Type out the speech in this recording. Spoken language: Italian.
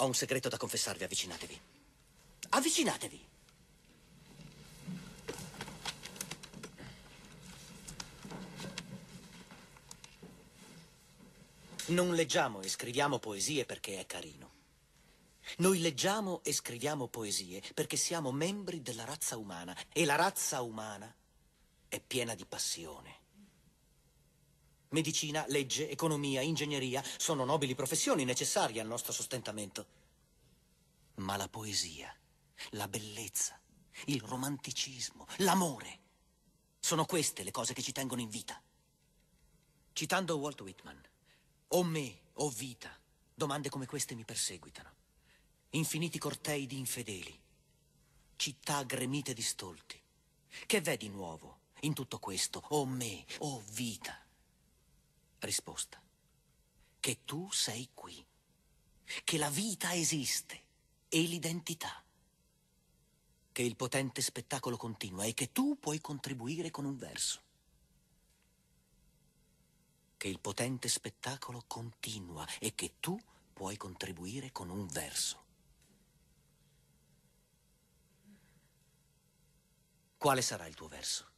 Ho un segreto da confessarvi, avvicinatevi. Avvicinatevi. Non leggiamo e scriviamo poesie perché è carino. Noi leggiamo e scriviamo poesie perché siamo membri della razza umana e la razza umana è piena di passione. Medicina, legge, economia, ingegneria sono nobili professioni necessarie al nostro sostentamento. Ma la poesia, la bellezza, il romanticismo, l'amore, sono queste le cose che ci tengono in vita. Citando Walt Whitman, o me, o vita, domande come queste mi perseguitano. Infiniti cortei di infedeli, città gremite di stolti. Che v'è di nuovo in tutto questo, o me, o vita? risposta. Che tu sei qui, che la vita esiste e l'identità, che il potente spettacolo continua e che tu puoi contribuire con un verso. Che il potente spettacolo continua e che tu puoi contribuire con un verso. Quale sarà il tuo verso?